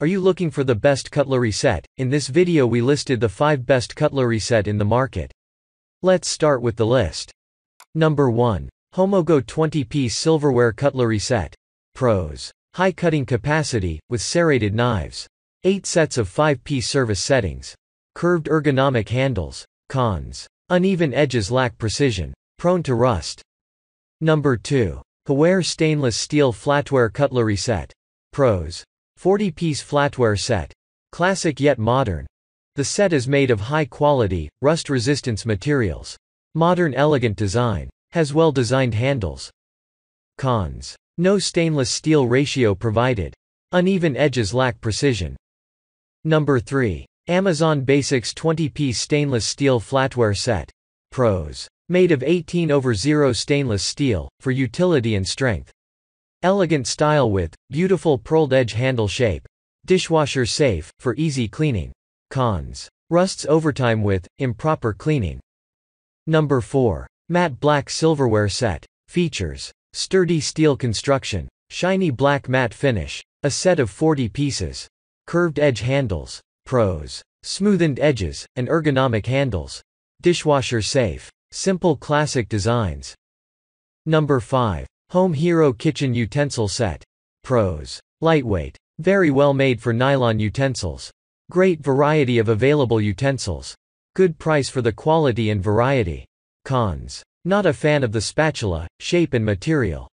Are you looking for the best cutlery set? In this video we listed the 5 best cutlery set in the market. Let's start with the list. Number 1. Homogo 20-piece silverware cutlery set. Pros. High cutting capacity, with serrated knives. 8 sets of 5-piece service settings. Curved ergonomic handles. Cons. Uneven edges lack precision. Prone to rust. Number 2. Haware stainless steel flatware cutlery set. Pros. 40-piece flatware set. Classic yet modern. The set is made of high-quality, rust-resistance materials. Modern elegant design. Has well-designed handles. Cons. No stainless steel ratio provided. Uneven edges lack precision. Number 3. Amazon Basics 20-piece stainless steel flatware set. Pros. Made of 18 over 0 stainless steel, for utility and strength. Elegant style with beautiful pearled edge handle shape. Dishwasher safe for easy cleaning. Cons. Rusts overtime with improper cleaning. Number 4. Matte black silverware set. Features. Sturdy steel construction. Shiny black matte finish. A set of 40 pieces. Curved edge handles. Pros. Smoothened edges and ergonomic handles. Dishwasher safe. Simple classic designs. Number 5. Home Hero Kitchen Utensil Set. Pros. Lightweight. Very well made for nylon utensils. Great variety of available utensils. Good price for the quality and variety. Cons. Not a fan of the spatula, shape and material.